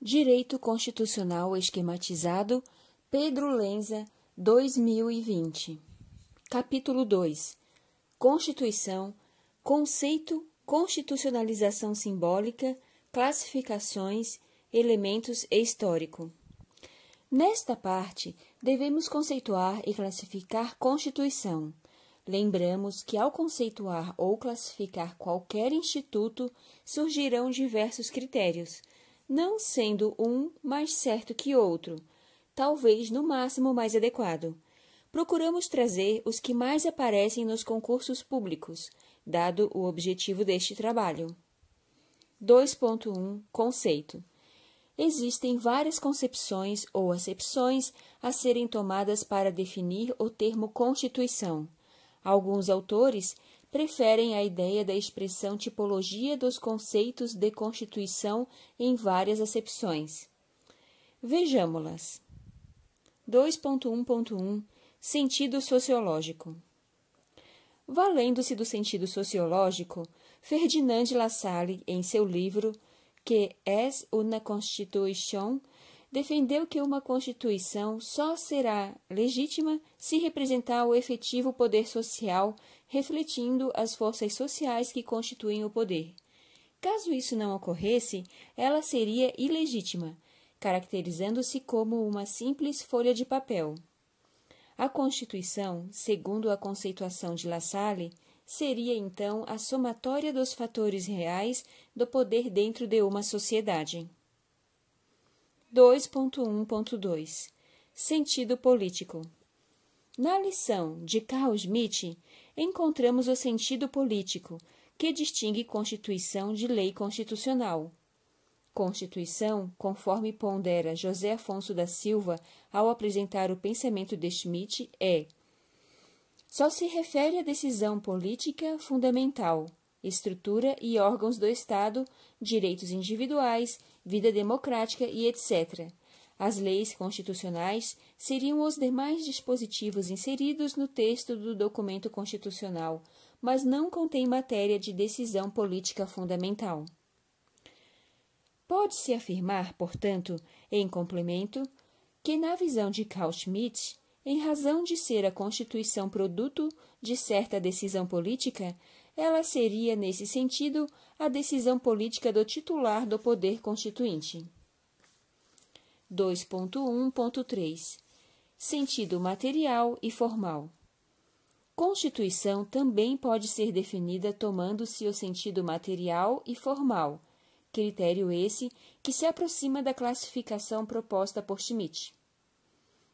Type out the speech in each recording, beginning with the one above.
Direito Constitucional Esquematizado, Pedro Lenza, 2020. Capítulo 2. Constituição, Conceito, Constitucionalização Simbólica, Classificações, Elementos e Histórico. Nesta parte, devemos conceituar e classificar Constituição. Lembramos que, ao conceituar ou classificar qualquer instituto, surgirão diversos critérios – não sendo um mais certo que outro, talvez no máximo mais adequado. Procuramos trazer os que mais aparecem nos concursos públicos, dado o objetivo deste trabalho. 2.1 Conceito Existem várias concepções ou acepções a serem tomadas para definir o termo Constituição. Alguns autores preferem a ideia da expressão tipologia dos conceitos de constituição em várias acepções. Vejamos-las. 2.1.1 Sentido sociológico. Valendo-se do sentido sociológico, Ferdinand Lassalle, em seu livro Que es una Constituição, defendeu que uma Constituição só será legítima se representar o efetivo poder social refletindo as forças sociais que constituem o poder. Caso isso não ocorresse, ela seria ilegítima, caracterizando-se como uma simples folha de papel. A Constituição, segundo a conceituação de La Salle, seria então a somatória dos fatores reais do poder dentro de uma sociedade. 2.1.2 Sentido político. Na lição de Carl Schmitt, encontramos o sentido político, que distingue Constituição de lei constitucional. Constituição, conforme pondera José Afonso da Silva ao apresentar o pensamento de Schmitt, é só se refere à decisão política fundamental, estrutura e órgãos do Estado, direitos individuais, vida democrática e etc. As leis constitucionais seriam os demais dispositivos inseridos no texto do documento constitucional, mas não contém matéria de decisão política fundamental. Pode-se afirmar, portanto, em complemento, que, na visão de Carl Schmitt, em razão de ser a Constituição produto de certa decisão política, ela seria, nesse sentido, a decisão política do titular do poder constituinte. 2.1.3 Sentido material e formal. Constituição também pode ser definida tomando-se o sentido material e formal, critério esse que se aproxima da classificação proposta por Schmidt.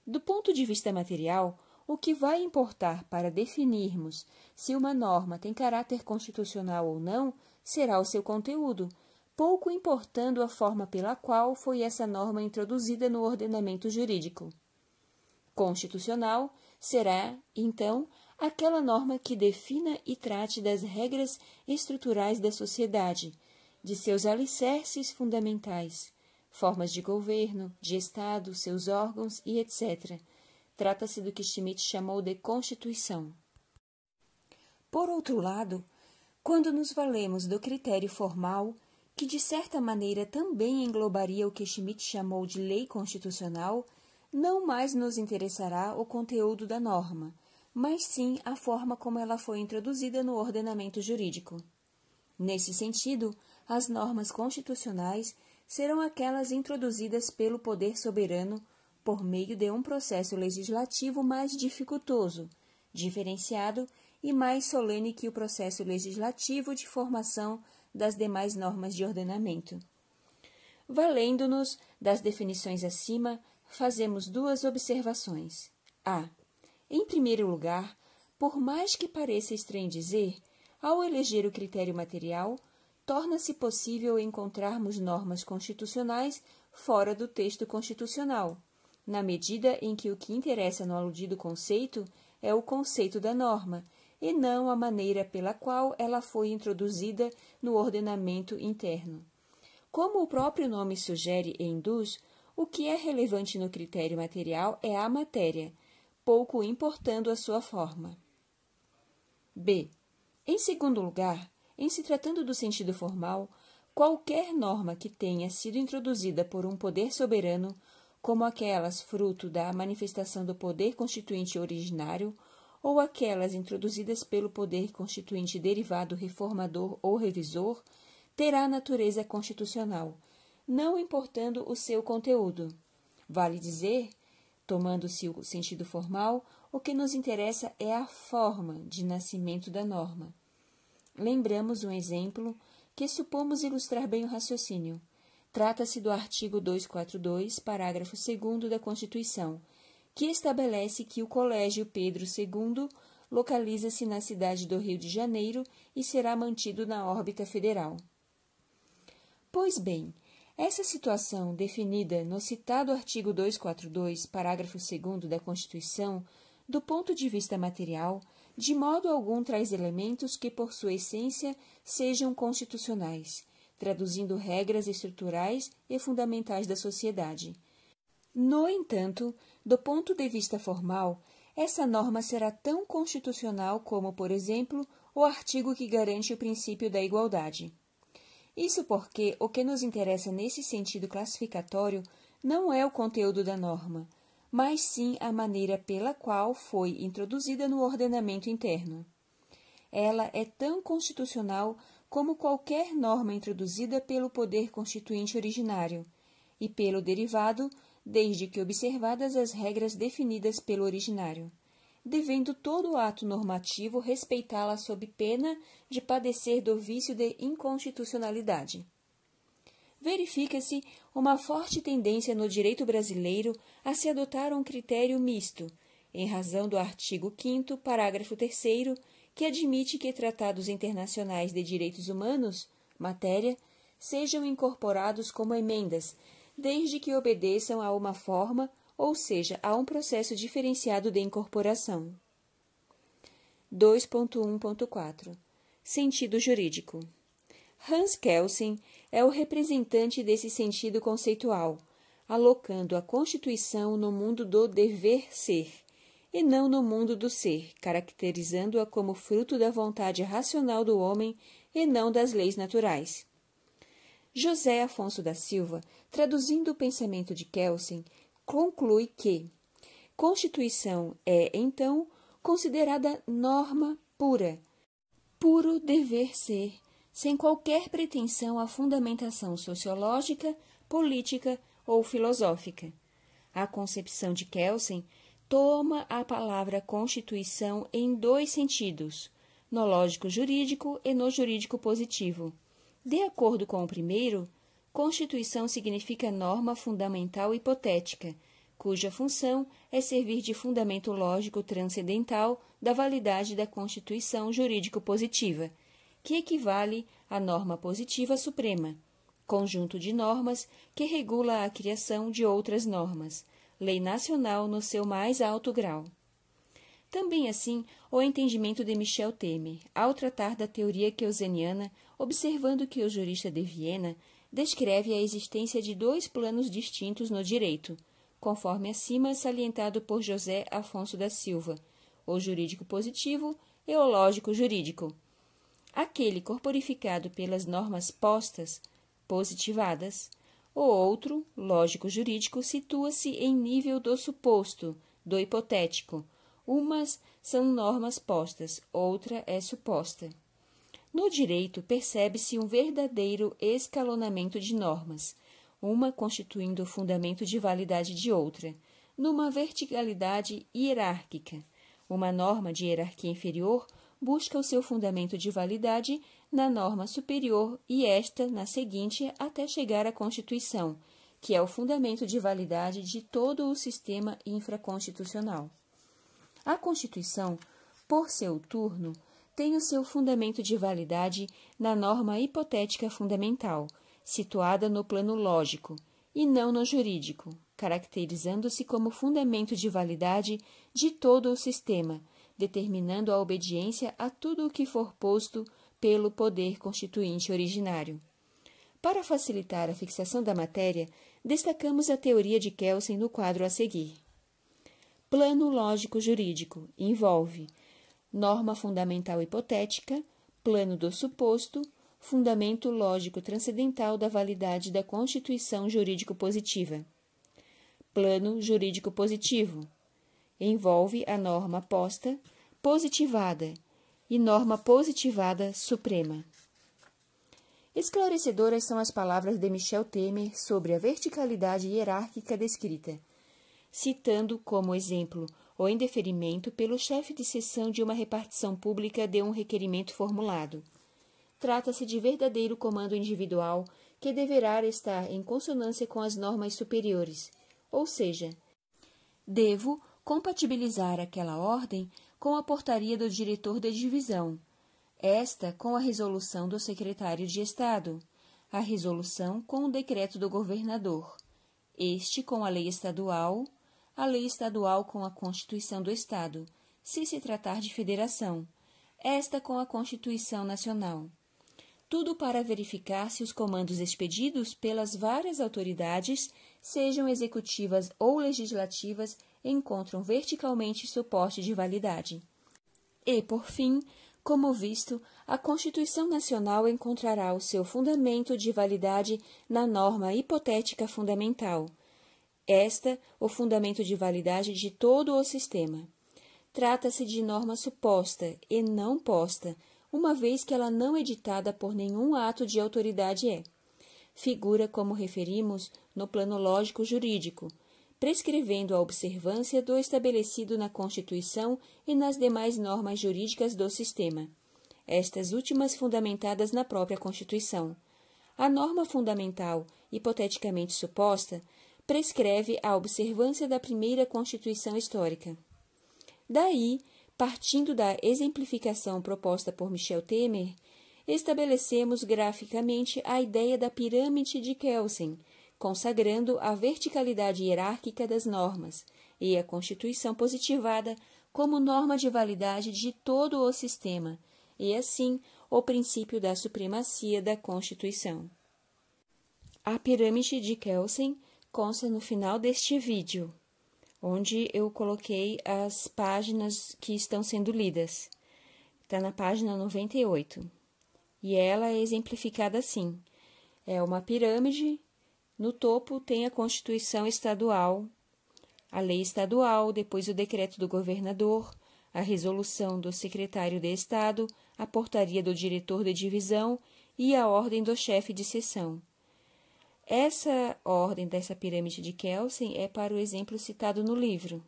Do ponto de vista material, o que vai importar para definirmos se uma norma tem caráter constitucional ou não será o seu conteúdo, pouco importando a forma pela qual foi essa norma introduzida no ordenamento jurídico. Constitucional será, então, aquela norma que defina e trate das regras estruturais da sociedade, de seus alicerces fundamentais, formas de governo, de Estado, seus órgãos e etc. Trata-se do que Schmitt chamou de Constituição. Por outro lado, quando nos valemos do critério formal, que de certa maneira também englobaria o que Schmitt chamou de lei constitucional, não mais nos interessará o conteúdo da norma, mas sim a forma como ela foi introduzida no ordenamento jurídico. Nesse sentido, as normas constitucionais serão aquelas introduzidas pelo poder soberano por meio de um processo legislativo mais dificultoso, diferenciado e mais solene que o processo legislativo de formação das demais normas de ordenamento. Valendo-nos das definições acima, fazemos duas observações. A. Em primeiro lugar, por mais que pareça estranho dizer, ao eleger o critério material, torna-se possível encontrarmos normas constitucionais fora do texto constitucional, na medida em que o que interessa no aludido conceito é o conceito da norma, e não a maneira pela qual ela foi introduzida no ordenamento interno. Como o próprio nome sugere e induz, o que é relevante no critério material é a matéria, pouco importando a sua forma. B. Em segundo lugar, em se tratando do sentido formal, qualquer norma que tenha sido introduzida por um poder soberano, como aquelas fruto da manifestação do poder constituinte originário ou aquelas introduzidas pelo poder constituinte derivado reformador ou revisor, terá natureza constitucional, não importando o seu conteúdo. Vale dizer, tomando-se o sentido formal, o que nos interessa é a forma de nascimento da norma. Lembramos um exemplo que supomos ilustrar bem o raciocínio. Trata-se do artigo 242, parágrafo 2 da Constituição que estabelece que o Colégio Pedro II localiza-se na cidade do Rio de Janeiro e será mantido na órbita federal. Pois bem, essa situação, definida no citado artigo 242, parágrafo 2 da Constituição, do ponto de vista material, de modo algum traz elementos que, por sua essência, sejam constitucionais, traduzindo regras estruturais e fundamentais da sociedade. No entanto, do ponto de vista formal, essa norma será tão constitucional como, por exemplo, o artigo que garante o princípio da igualdade. Isso porque o que nos interessa nesse sentido classificatório não é o conteúdo da norma, mas sim a maneira pela qual foi introduzida no ordenamento interno. Ela é tão constitucional como qualquer norma introduzida pelo poder constituinte originário e pelo derivado desde que observadas as regras definidas pelo originário, devendo todo ato normativo respeitá-la sob pena de padecer do vício de inconstitucionalidade. Verifica-se uma forte tendência no direito brasileiro a se adotar um critério misto, em razão do artigo 5 parágrafo 3 que admite que tratados internacionais de direitos humanos, matéria, sejam incorporados como emendas, desde que obedeçam a uma forma, ou seja, a um processo diferenciado de incorporação. 2.1.4 Sentido jurídico. Hans Kelsen é o representante desse sentido conceitual, alocando a Constituição no mundo do dever ser, e não no mundo do ser, caracterizando-a como fruto da vontade racional do homem e não das leis naturais. José Afonso da Silva, traduzindo o pensamento de Kelsen, conclui que Constituição é, então, considerada norma pura, puro dever ser, sem qualquer pretensão à fundamentação sociológica, política ou filosófica. A concepção de Kelsen toma a palavra Constituição em dois sentidos, no lógico jurídico e no jurídico positivo. De acordo com o primeiro, Constituição significa norma fundamental hipotética, cuja função é servir de fundamento lógico transcendental da validade da Constituição jurídico-positiva, que equivale à norma positiva suprema, conjunto de normas que regula a criação de outras normas, lei nacional no seu mais alto grau. Também assim, o entendimento de Michel Temer, ao tratar da teoria keuseniana observando que o jurista de Viena descreve a existência de dois planos distintos no direito, conforme acima salientado por José Afonso da Silva, o jurídico positivo e o lógico jurídico. Aquele corporificado pelas normas postas, positivadas, o outro, lógico jurídico, situa-se em nível do suposto, do hipotético. Umas são normas postas, outra é suposta. No direito, percebe-se um verdadeiro escalonamento de normas, uma constituindo o fundamento de validade de outra, numa verticalidade hierárquica. Uma norma de hierarquia inferior busca o seu fundamento de validade na norma superior e esta na seguinte até chegar à Constituição, que é o fundamento de validade de todo o sistema infraconstitucional. A Constituição, por seu turno, tem o seu fundamento de validade na norma hipotética fundamental, situada no plano lógico, e não no jurídico, caracterizando-se como fundamento de validade de todo o sistema, determinando a obediência a tudo o que for posto pelo poder constituinte originário. Para facilitar a fixação da matéria, destacamos a teoria de Kelsen no quadro a seguir. Plano lógico-jurídico envolve norma fundamental hipotética, plano do suposto, fundamento lógico transcendental da validade da constituição jurídico positiva. Plano jurídico positivo envolve a norma posta positivada e norma positivada suprema. Esclarecedoras são as palavras de Michel Temer sobre a verticalidade hierárquica descrita, citando como exemplo ou em deferimento pelo chefe de seção de uma repartição pública de um requerimento formulado. Trata-se de verdadeiro comando individual que deverá estar em consonância com as normas superiores, ou seja, devo compatibilizar aquela ordem com a portaria do diretor da divisão, esta com a resolução do secretário de Estado, a resolução com o decreto do governador, este com a lei estadual, a lei estadual com a Constituição do Estado, se se tratar de federação, esta com a Constituição Nacional. Tudo para verificar se os comandos expedidos pelas várias autoridades, sejam executivas ou legislativas, encontram verticalmente suporte de validade. E, por fim, como visto, a Constituição Nacional encontrará o seu fundamento de validade na norma hipotética fundamental esta o fundamento de validade de todo o sistema. Trata-se de norma suposta e não posta, uma vez que ela não é ditada por nenhum ato de autoridade é. Figura como referimos no plano lógico jurídico, prescrevendo a observância do estabelecido na Constituição e nas demais normas jurídicas do sistema, estas últimas fundamentadas na própria Constituição. A norma fundamental, hipoteticamente suposta, prescreve a observância da primeira Constituição histórica. Daí, partindo da exemplificação proposta por Michel Temer, estabelecemos graficamente a ideia da pirâmide de Kelsen, consagrando a verticalidade hierárquica das normas e a Constituição positivada como norma de validade de todo o sistema, e assim o princípio da supremacia da Constituição. A pirâmide de Kelsen consta no final deste vídeo, onde eu coloquei as páginas que estão sendo lidas. Está na página 98. E ela é exemplificada assim: é uma pirâmide, no topo tem a Constituição Estadual, a lei estadual, depois o decreto do governador, a resolução do secretário de Estado, a portaria do diretor de divisão e a ordem do chefe de seção. Essa ordem dessa pirâmide de Kelsen é para o exemplo citado no livro.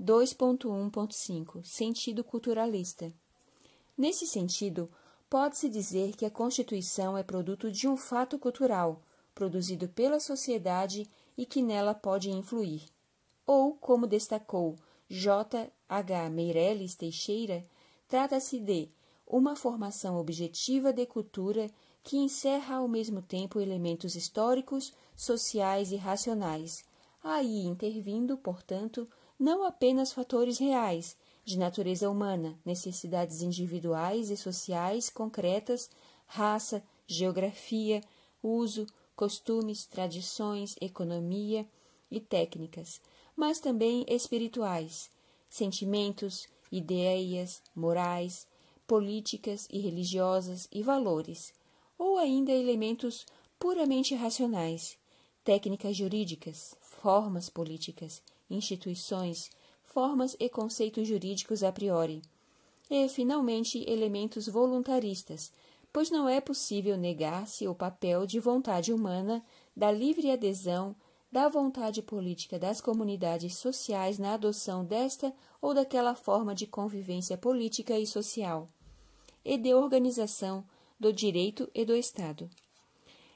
2.1.5 Sentido culturalista. Nesse sentido, pode-se dizer que a Constituição é produto de um fato cultural, produzido pela sociedade e que nela pode influir. Ou, como destacou J. H. Meirelles Teixeira, trata-se de uma formação objetiva de cultura que encerra ao mesmo tempo elementos históricos, sociais e racionais, aí intervindo, portanto, não apenas fatores reais, de natureza humana, necessidades individuais e sociais concretas, raça, geografia, uso, costumes, tradições, economia e técnicas, mas também espirituais, sentimentos, ideias, morais, políticas e religiosas e valores ou ainda elementos puramente racionais, técnicas jurídicas, formas políticas, instituições, formas e conceitos jurídicos a priori, e, finalmente, elementos voluntaristas, pois não é possível negar-se o papel de vontade humana, da livre adesão, da vontade política das comunidades sociais na adoção desta ou daquela forma de convivência política e social, e de organização do direito e do Estado.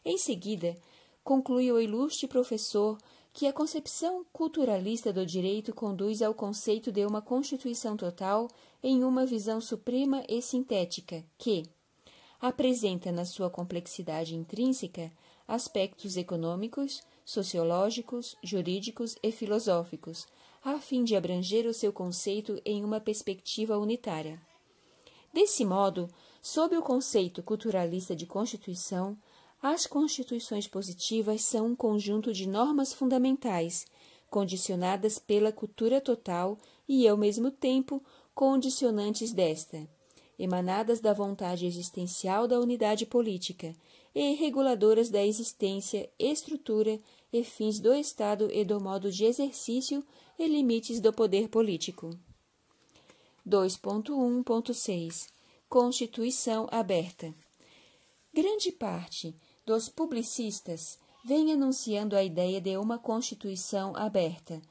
Em seguida, conclui o ilustre professor que a concepção culturalista do direito conduz ao conceito de uma constituição total em uma visão suprema e sintética que apresenta na sua complexidade intrínseca aspectos econômicos, sociológicos, jurídicos e filosóficos, a fim de abranger o seu conceito em uma perspectiva unitária. Desse modo, Sob o conceito culturalista de Constituição, as constituições positivas são um conjunto de normas fundamentais, condicionadas pela cultura total e, ao mesmo tempo, condicionantes desta, emanadas da vontade existencial da unidade política e reguladoras da existência, estrutura e fins do Estado e do modo de exercício e limites do poder político. 2.1.6 Constituição aberta. Grande parte dos publicistas vem anunciando a ideia de uma Constituição aberta,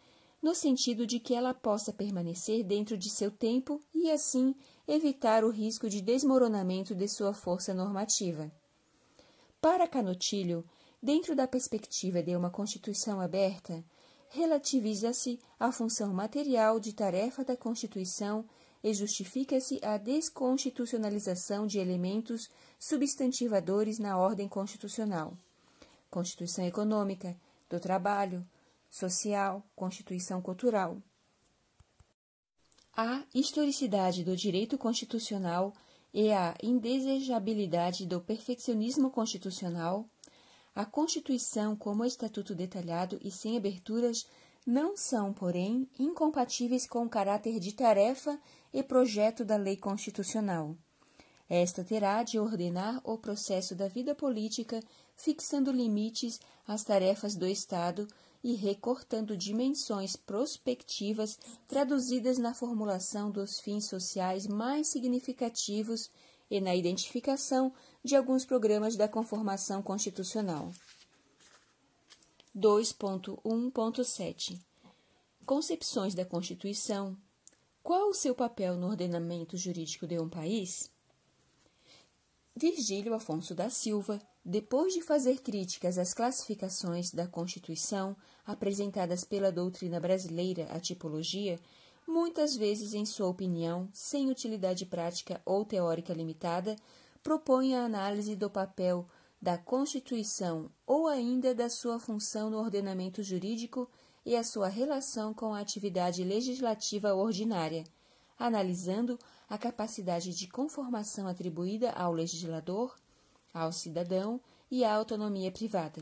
no sentido de que ela possa permanecer dentro de seu tempo e, assim, evitar o risco de desmoronamento de sua força normativa. Para Canotilho, dentro da perspectiva de uma Constituição aberta, relativiza-se a função material de tarefa da Constituição e justifica-se a desconstitucionalização de elementos substantivadores na ordem constitucional. Constituição econômica, do trabalho, social, constituição cultural. A historicidade do direito constitucional e a indesejabilidade do perfeccionismo constitucional, a Constituição como estatuto detalhado e sem aberturas não são, porém, incompatíveis com o caráter de tarefa e projeto da lei constitucional. Esta terá de ordenar o processo da vida política, fixando limites às tarefas do Estado e recortando dimensões prospectivas traduzidas na formulação dos fins sociais mais significativos e na identificação de alguns programas da conformação constitucional. 2.1.7 Concepções da Constituição qual o seu papel no ordenamento jurídico de um país? Virgílio Afonso da Silva, depois de fazer críticas às classificações da Constituição apresentadas pela doutrina brasileira à tipologia, muitas vezes, em sua opinião, sem utilidade prática ou teórica limitada, propõe a análise do papel da Constituição ou ainda da sua função no ordenamento jurídico e a sua relação com a atividade legislativa ordinária, analisando a capacidade de conformação atribuída ao legislador, ao cidadão e à autonomia privada.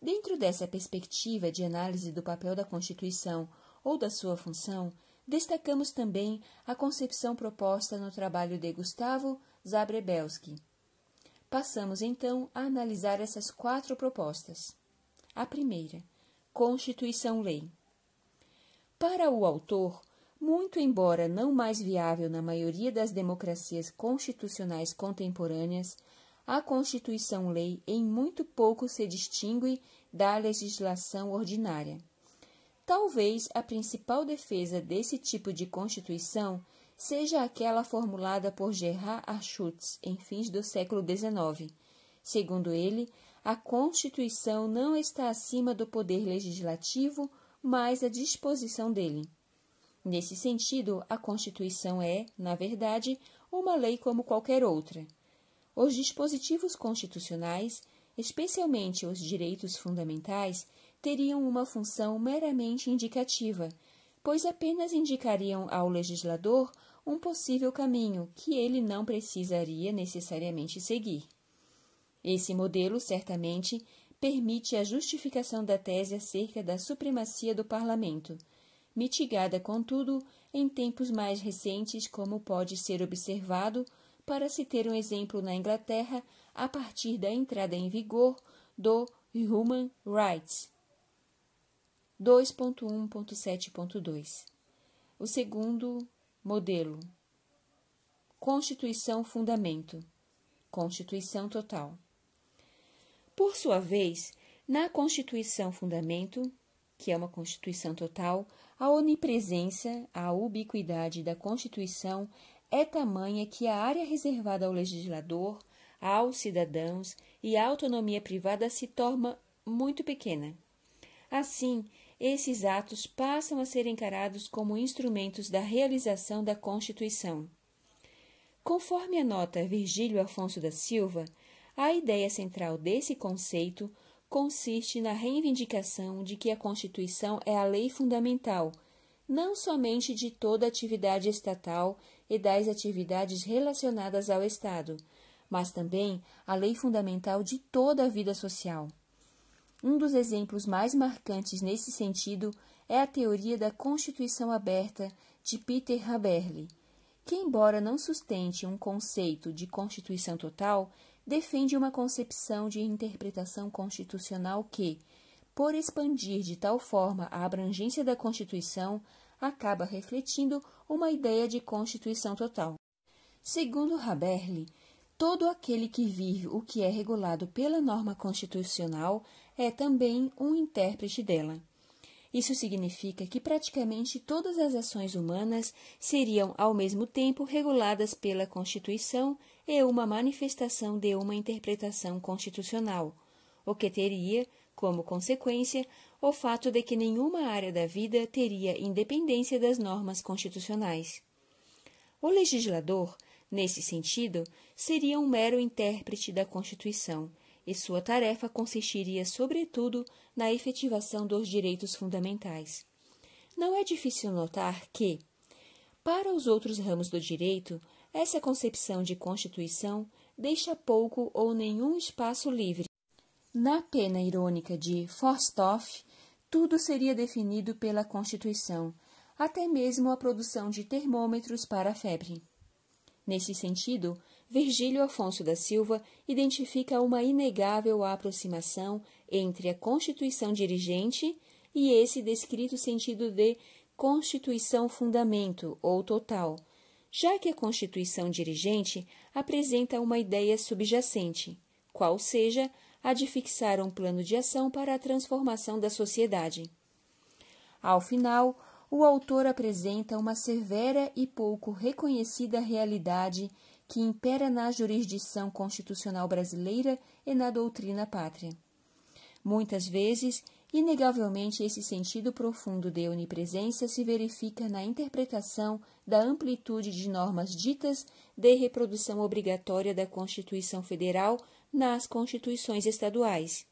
Dentro dessa perspectiva de análise do papel da Constituição ou da sua função, destacamos também a concepção proposta no trabalho de Gustavo Zabrebelski. Passamos então a analisar essas quatro propostas. A primeira, Constituição-Lei. Para o autor, muito embora não mais viável na maioria das democracias constitucionais contemporâneas, a Constituição-Lei em muito pouco se distingue da legislação ordinária. Talvez a principal defesa desse tipo de Constituição seja aquela formulada por Gerard Archutz em fins do século XIX. Segundo ele, a Constituição não está acima do poder legislativo, mas à disposição dele. Nesse sentido, a Constituição é, na verdade, uma lei como qualquer outra. Os dispositivos constitucionais, especialmente os direitos fundamentais, teriam uma função meramente indicativa, pois apenas indicariam ao legislador um possível caminho que ele não precisaria necessariamente seguir. Esse modelo, certamente, permite a justificação da tese acerca da supremacia do parlamento, mitigada, contudo, em tempos mais recentes, como pode ser observado, para se ter um exemplo na Inglaterra a partir da entrada em vigor do Human Rights. 2.1.7.2 O segundo modelo Constituição Fundamento Constituição Total por sua vez, na Constituição Fundamento, que é uma Constituição total, a onipresença, a ubiquidade da Constituição é tamanha que a área reservada ao legislador, aos cidadãos e à autonomia privada se torna muito pequena. Assim, esses atos passam a ser encarados como instrumentos da realização da Constituição. Conforme anota Virgílio Afonso da Silva, a ideia central desse conceito consiste na reivindicação de que a Constituição é a lei fundamental, não somente de toda atividade estatal e das atividades relacionadas ao Estado, mas também a lei fundamental de toda a vida social. Um dos exemplos mais marcantes nesse sentido é a teoria da Constituição Aberta de Peter Haberle, que, embora não sustente um conceito de Constituição total, defende uma concepção de interpretação constitucional que, por expandir de tal forma a abrangência da Constituição, acaba refletindo uma ideia de Constituição total. Segundo Haberle, todo aquele que vive o que é regulado pela norma constitucional é também um intérprete dela. Isso significa que praticamente todas as ações humanas seriam ao mesmo tempo reguladas pela Constituição é uma manifestação de uma interpretação constitucional, o que teria, como consequência, o fato de que nenhuma área da vida teria independência das normas constitucionais. O legislador, nesse sentido, seria um mero intérprete da Constituição, e sua tarefa consistiria, sobretudo, na efetivação dos direitos fundamentais. Não é difícil notar que, para os outros ramos do direito, essa concepção de constituição deixa pouco ou nenhum espaço livre. Na pena irônica de Forstoff, tudo seria definido pela Constituição, até mesmo a produção de termômetros para a febre. Nesse sentido, Virgílio Afonso da Silva identifica uma inegável aproximação entre a Constituição dirigente e esse descrito sentido de Constituição fundamento ou total, já que a constituição dirigente apresenta uma ideia subjacente, qual seja a de fixar um plano de ação para a transformação da sociedade. Ao final, o autor apresenta uma severa e pouco reconhecida realidade que impera na jurisdição constitucional brasileira e na doutrina pátria. Muitas vezes Inegavelmente, esse sentido profundo de onipresença se verifica na interpretação da amplitude de normas ditas de reprodução obrigatória da Constituição Federal nas Constituições estaduais,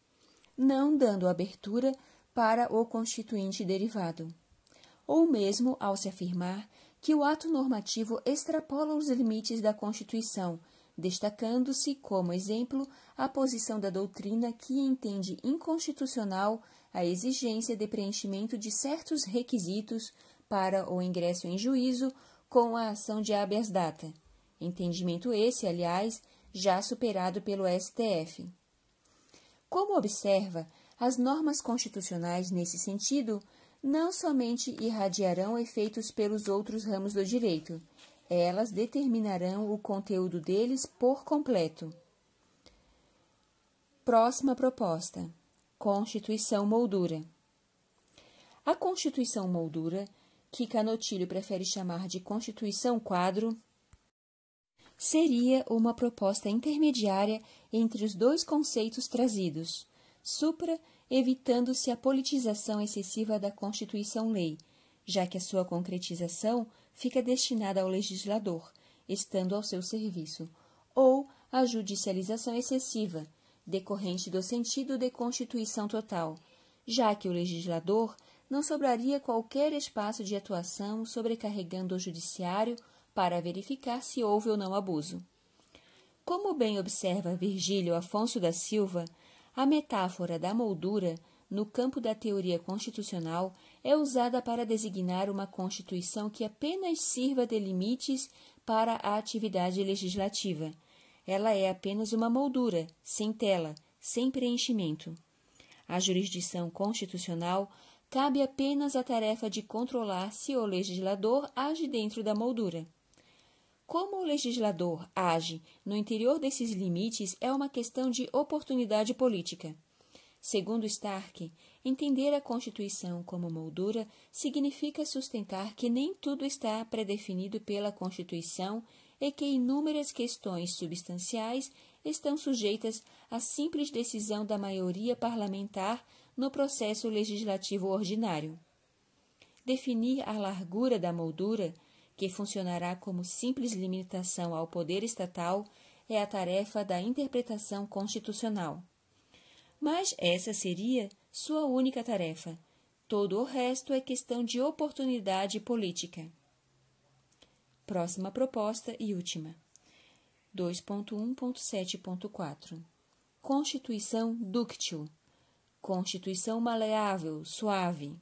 não dando abertura para o constituinte derivado. Ou mesmo ao se afirmar que o ato normativo extrapola os limites da Constituição, destacando-se como exemplo a posição da doutrina que entende inconstitucional a exigência de preenchimento de certos requisitos para o ingresso em juízo com a ação de habeas data. Entendimento esse, aliás, já superado pelo STF. Como observa, as normas constitucionais nesse sentido não somente irradiarão efeitos pelos outros ramos do direito, elas determinarão o conteúdo deles por completo. Próxima proposta. Constituição Moldura. A Constituição Moldura, que Canotilho prefere chamar de Constituição Quadro, seria uma proposta intermediária entre os dois conceitos trazidos, supra evitando-se a politização excessiva da Constituição-Lei, já que a sua concretização fica destinada ao legislador, estando ao seu serviço, ou a judicialização excessiva, decorrente do sentido de constituição total, já que o legislador não sobraria qualquer espaço de atuação sobrecarregando o judiciário para verificar se houve ou não abuso. Como bem observa Virgílio Afonso da Silva, a metáfora da moldura no campo da teoria constitucional é usada para designar uma Constituição que apenas sirva de limites para a atividade legislativa ela é apenas uma moldura, sem tela, sem preenchimento. A jurisdição constitucional cabe apenas a tarefa de controlar se o legislador age dentro da moldura. Como o legislador age no interior desses limites é uma questão de oportunidade política. Segundo Stark, entender a Constituição como moldura significa sustentar que nem tudo está predefinido pela Constituição é que inúmeras questões substanciais estão sujeitas à simples decisão da maioria parlamentar no processo legislativo ordinário. Definir a largura da moldura, que funcionará como simples limitação ao poder estatal, é a tarefa da interpretação constitucional. Mas essa seria sua única tarefa. Todo o resto é questão de oportunidade política. Próxima proposta e última. 2.1.7.4 Constituição dúctil. Constituição maleável, suave.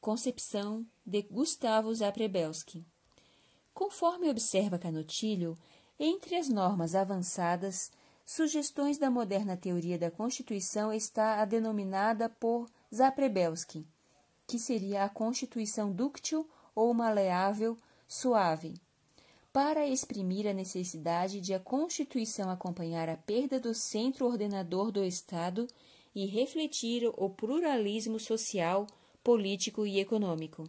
Concepção de Gustavo Zaprebelski. Conforme observa Canotilho, entre as normas avançadas, sugestões da moderna teoria da Constituição está a denominada por Zaprebelski, que seria a Constituição dúctil ou maleável, suave, para exprimir a necessidade de a Constituição acompanhar a perda do centro ordenador do Estado e refletir o pluralismo social, político e econômico.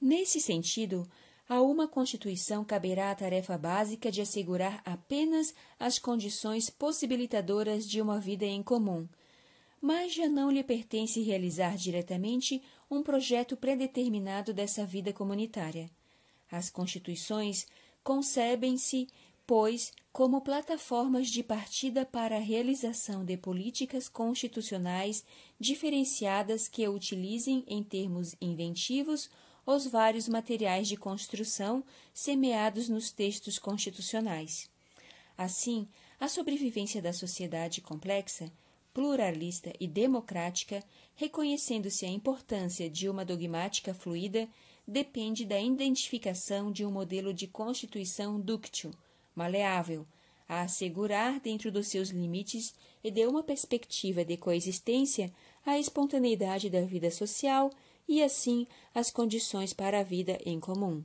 Nesse sentido, a uma Constituição caberá a tarefa básica de assegurar apenas as condições possibilitadoras de uma vida em comum, mas já não lhe pertence realizar diretamente um projeto predeterminado dessa vida comunitária. As constituições concebem-se, pois, como plataformas de partida para a realização de políticas constitucionais diferenciadas que utilizem, em termos inventivos, os vários materiais de construção semeados nos textos constitucionais. Assim, a sobrevivência da sociedade complexa pluralista e democrática, reconhecendo-se a importância de uma dogmática fluida, depende da identificação de um modelo de constituição dúctil, maleável, a assegurar dentro dos seus limites e de uma perspectiva de coexistência a espontaneidade da vida social e assim as condições para a vida em comum.